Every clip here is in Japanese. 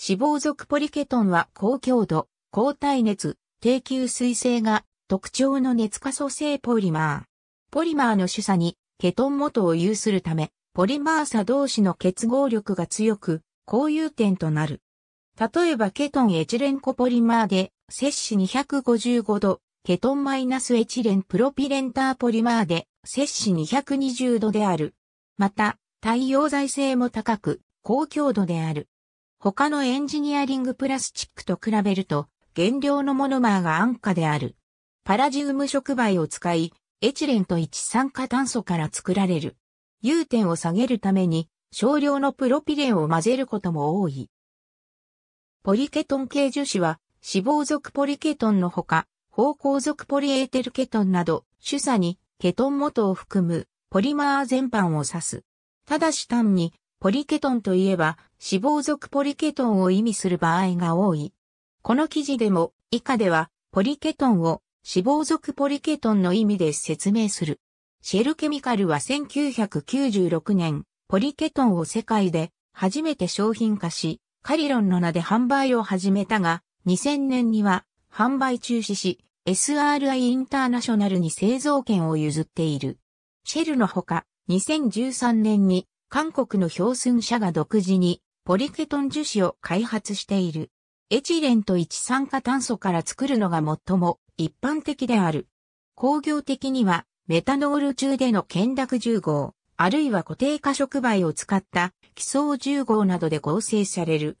脂肪属ポリケトンは高強度、高耐熱、低吸水性が特徴の熱可塑性ポリマー。ポリマーの主査にケトン元を有するため、ポリマー差同士の結合力が強く、高有点となる。例えばケトンエチレンコポリマーで、摂氏255度、ケトンマイナスエチレンプロピレンターポリマーで、摂氏220度である。また、太陽材性も高く、高強度である。他のエンジニアリングプラスチックと比べると、原料のモノマーが安価である。パラジウム触媒を使い、エチレンと一酸化炭素から作られる。融点を下げるために、少量のプロピレンを混ぜることも多い。ポリケトン系樹脂は、脂肪属ポリケトンのほか、方向属ポリエーテルケトンなど、主査にケトン元を含むポリマー全般を指す。ただし単にポリケトンといえば、死亡族ポリケトンを意味する場合が多い。この記事でも、以下では、ポリケトンを死亡族ポリケトンの意味で説明する。シェルケミカルは1996年、ポリケトンを世界で初めて商品化し、カリロンの名で販売を始めたが、2000年には販売中止し、SRI インターナショナルに製造権を譲っている。シェルのほか、2013年に韓国の標寸社が独自にポリケトン樹脂を開発している。エチレンと一酸化炭素から作るのが最も一般的である。工業的にはメタノール中での懸濁重合、あるいは固定化触媒を使った基層重合などで合成される。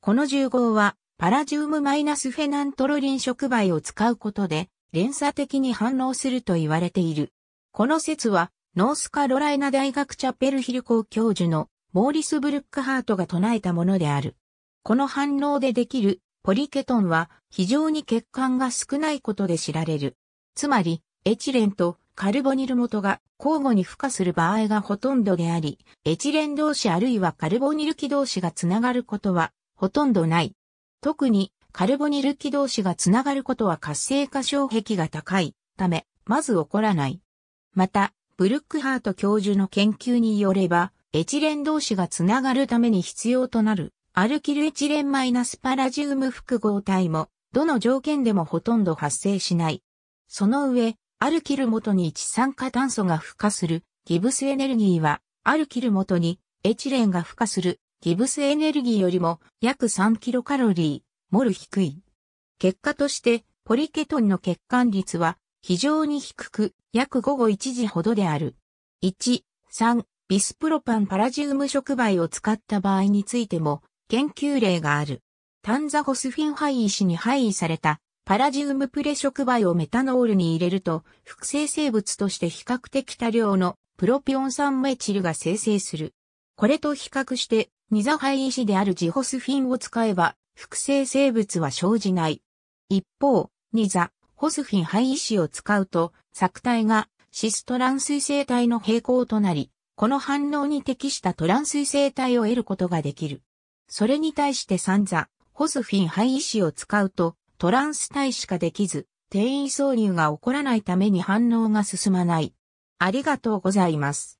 この重合はパラジウムマイナスフェナントロリン触媒を使うことで連鎖的に反応すると言われている。この説はノースカロライナ大学チャペルヒル校教授のモーリス・ブルックハートが唱えたものである。この反応でできるポリケトンは非常に血管が少ないことで知られる。つまり、エチレンとカルボニル元が交互に付加する場合がほとんどであり、エチレン同士あるいはカルボニル機同士がつながることはほとんどない。特にカルボニル機同士がつながることは活性化障壁が高いため、まず起こらない。また、ブルックハート教授の研究によれば、エチレン同士がつながるために必要となる、アルキルエチレンマイナスパラジウム複合体も、どの条件でもほとんど発生しない。その上、アルキル元に一酸化炭素が付加する、ギブスエネルギーは、アルキル元にエチレンが付加する、ギブスエネルギーよりも約3キロカロリー、モル低い。結果として、ポリケトンの欠陥率は非常に低く、約午後1時ほどである。1、3、ビスプロパンパラジウム触媒を使った場合についても、研究例がある。タンザホスフィン廃医師に配位されたパラジウムプレ触媒をメタノールに入れると、複製生物として比較的多量のプロピオン酸メチルが生成する。これと比較して、ニザハイ石であるジホスフィンを使えば、複製生物は生じない。一方、ニザ、ホスフィン肺位子を使うと、作体がシストラン水生体の平行となり、この反応に適したトラン水生体を得ることができる。それに対して散座、ホスフィン肺位子を使うと、トランス体しかできず、定位挿入が起こらないために反応が進まない。ありがとうございます。